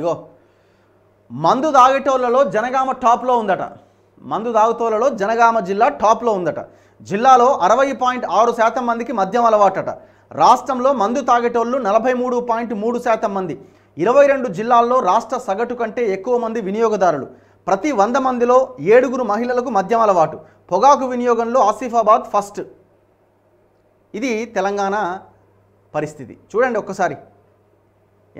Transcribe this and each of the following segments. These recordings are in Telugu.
ఇగో మందు తాగేటోళ్ళలో జనగామ టాప్లో ఉందట మందు తాగుతోళ్ళలో జనగామ జిల్లా టాప్లో ఉందట జిల్లాలో అరవై పాయింట్ ఆరు శాతం మందికి మద్యం అలవాటట రాష్ట్రంలో మందు తాగేటోళ్ళు నలభై మూడు పాయింట్ మూడు శాతం మంది ఇరవై రెండు జిల్లాల్లో రాష్ట్ర సగటు కంటే ఎక్కువ మంది వినియోగదారులు ప్రతి వంద మందిలో ఏడుగురు మహిళలకు మద్యం అలవాటు పొగాకు వినియోగంలో ఆసిఫాబాద్ ఫస్ట్ ఇది తెలంగాణ పరిస్థితి చూడండి ఒక్కసారి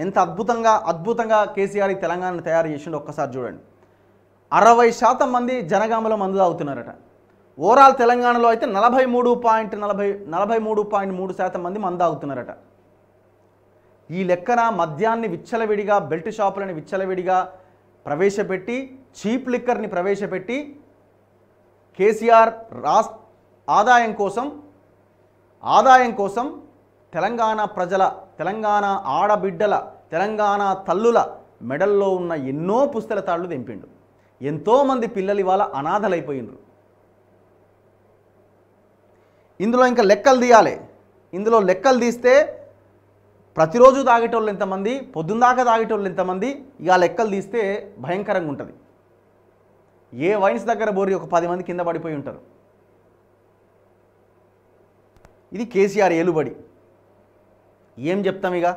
ఎంత అద్భుతంగా అద్భుతంగా కేసీఆర్ ఈ తెలంగాణను తయారు చేసిండో ఒక్కసారి చూడండి అరవై శాతం మంది జనగామలో మందు తాగుతున్నారట ఓవరాల్ తెలంగాణలో అయితే నలభై మూడు పాయింట్ నలభై నలభై మూడు పాయింట్ మూడు శాతం మంది మందు తాగుతున్నారట ఈ లెక్కన మద్యాన్ని విచ్చలవిడిగా బెల్ట్ షాపులని విచ్చలవిడిగా ప్రవేశపెట్టి చీప్ లిక్కర్ని ప్రవేశపెట్టి కేసీఆర్ రాస్ ఆదాయం కోసం ఆదాయం కోసం తెలంగాణ ప్రజల తెలంగాణ ఆడబిడ్డల తెలంగాణ తల్లుల మెడల్లో ఉన్న ఎన్నో పుస్తల తాళ్ళు తెంపిండు ఎంతోమంది పిల్లలు ఇవాళ అనాథలైపోయినరు ఇందులో ఇంకా లెక్కలు తీయాలి ఇందులో లెక్కలు తీస్తే ప్రతిరోజు తాగేటోళ్ళు ఎంతమంది పొద్దుందాకా తాగేటోళ్ళు ఎంతమంది ఇక లెక్కలు తీస్తే భయంకరంగా ఉంటుంది ఏ వైన్స్ దగ్గర బోరి ఒక పది మంది కింద పడిపోయి ఉంటారు ఇది కేసీఆర్ ఏలుబడి ఏం చెప్తాం ఇక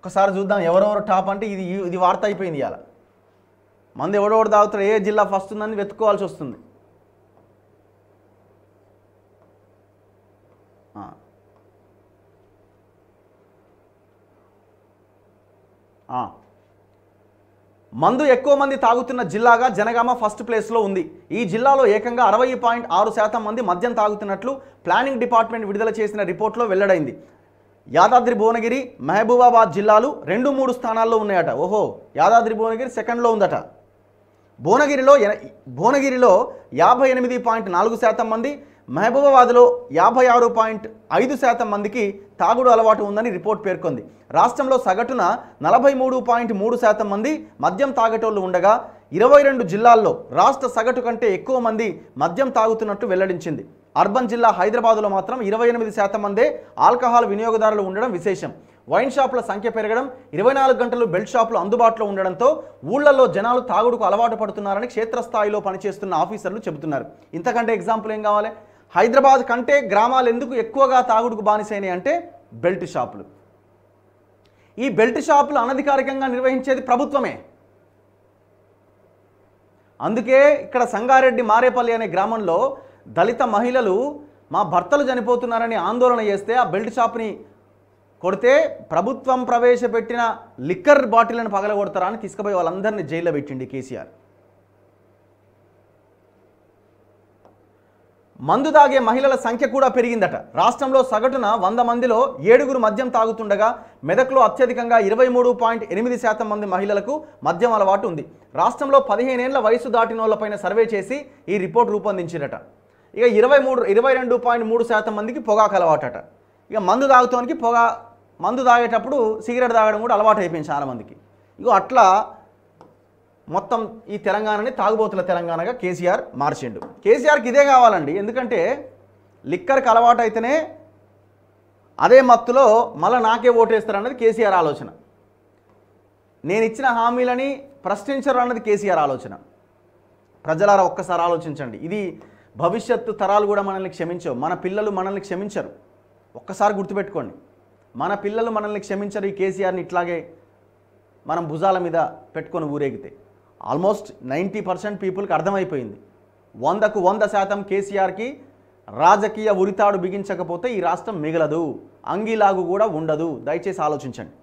ఒకసారి చూద్దాం ఎవరెవరు టాప్ అంటే ఇది ఇది వార్త అయిపోయింది ఇవాళ మంది ఎవడెవడు తాగుతారు ఏ జిల్లా ఫస్ట్ ఉందని వెతుక్కోవాల్సి వస్తుంది మందు ఎక్కువ మంది తాగుతున్న జిల్లాగా జనగామ ఫస్ట్ ప్లేస్లో ఉంది ఈ జిల్లాలో ఏకంగా అరవై పాయింట్ ఆరు శాతం మంది మద్యం తాగుతున్నట్లు ప్లానింగ్ డిపార్ట్మెంట్ విడుదల చేసిన రిపోర్ట్లో వెల్లడైంది యాదాద్రి భువనగిరి మహబూబాబాద్ జిల్లాలు రెండు మూడు స్థానాల్లో ఉన్నాయట ఓహో యాదాద్రి భువనగిరి సెకండ్లో ఉందట భువనగిరిలో భువనగిరిలో యాభై ఎనిమిది పాయింట్ నాలుగు శాతం మంది మహబూబాబాద్లో యాభై ఆరు పాయింట్ ఐదు శాతం మందికి తాగుడు అలవాటు ఉందని రిపోర్ట్ పేర్కొంది రాష్ట్రంలో సగటున నలభై మూడు పాయింట్ మూడు శాతం మంది మద్యం తాగేటోళ్ళు ఉండగా ఇరవై రెండు జిల్లాల్లో రాష్ట్ర సగటు కంటే ఎక్కువ మంది మద్యం తాగుతున్నట్టు వెల్లడించింది అర్బన్ జిల్లా హైదరాబాద్లో మాత్రం ఇరవై ఎనిమిది శాతం మందే ఆల్కహాల్ వినియోగదారులు ఉండడం విశేషం వైన్ షాపుల సంఖ్య పెరగడం ఇరవై నాలుగు గంటలు బెల్ట్ షాపులు అందుబాటులో ఉండడంతో ఊళ్ళల్లో జనాలు తాగుడుకు అలవాటు పడుతున్నారని క్షేత్రస్థాయిలో పనిచేస్తున్న ఆఫీసర్లు చెబుతున్నారు ఇంతకంటే ఎగ్జాంపుల్ ఏం కావాలి హైదరాబాద్ కంటే గ్రామాలు ఎందుకు ఎక్కువగా తాగుడుకు బానిసైనవి అంటే బెల్ట్ షాపులు ఈ బెల్ట్ షాపులు అనధికారికంగా నిర్వహించేది ప్రభుత్వమే అందుకే ఇక్కడ సంగారెడ్డి మారేపల్లి అనే గ్రామంలో దళిత మహిళలు మా భర్తలు చనిపోతున్నారని ఆందోళన చేస్తే ఆ బెల్ట్ షాప్ని కొడితే ప్రభుత్వం ప్రవేశపెట్టిన లిక్కర్ బాటిల్ని పగలగొడతారా అని తీసుకుపోయి వాళ్ళందరినీ జైల్లో పెట్టిండి కేసీఆర్ మందు తాగే మహిళల సంఖ్య కూడా పెరిగిందట రాష్ట్రంలో సగటున వంద మందిలో ఏడుగురు మద్యం తాగుతుండగా మెదక్లో అత్యధికంగా ఇరవై మూడు పాయింట్ ఎనిమిది శాతం మంది మహిళలకు మద్యం అలవాటు ఉంది రాష్ట్రంలో పదిహేనేళ్ల వయసు దాటినోళ్లపైన సర్వే చేసి ఈ రిపోర్ట్ రూపొందించిందట ఇక ఇరవై మూడు ఇరవై రెండు పాయింట్ మూడు శాతం మందికి పొగాకు అలవాటట ఇక మందు తాగుతోనికి పొగా మందు తాగేటప్పుడు సిగరెట్ తాగడం కూడా అలవాటు అయిపోయింది చాలామందికి ఇక అట్లా మొత్తం ఈ తెలంగాణని తాగుబోతుల తెలంగాణగా కేసీఆర్ మార్చిండు కేసీఆర్కి ఇదే కావాలండి ఎందుకంటే లిక్కర్కి అలవాటు అయితేనే అదే మత్తులో మళ్ళీ నాకే ఓటేస్తారన్నది కేసీఆర్ ఆలోచన నేను ఇచ్చిన హామీలని ప్రశ్నించరు అన్నది కేసీఆర్ ఆలోచన ప్రజలారా ఒక్కసారి ఆలోచించండి ఇది భవిష్యత్తు తరాలు కూడా మనల్ని క్షమించవు మన పిల్లలు మనల్ని క్షమించరు ఒక్కసారి గుర్తుపెట్టుకోండి మన పిల్లలు మనల్ని క్షమించరు ఈ కేసీఆర్ని ఇట్లాగే మనం భుజాల మీద పెట్టుకొని ఊరేగితే ఆల్మోస్ట్ నైంటీ పర్సెంట్ పీపుల్కి అర్థమైపోయింది వందకు వంద శాతం కేసీఆర్కి రాజకీయ ఉరితాడు బిగించకపోతే ఈ రాష్ట్రం మిగలదు అంగీలాగు కూడా ఉండదు దయచేసి ఆలోచించండి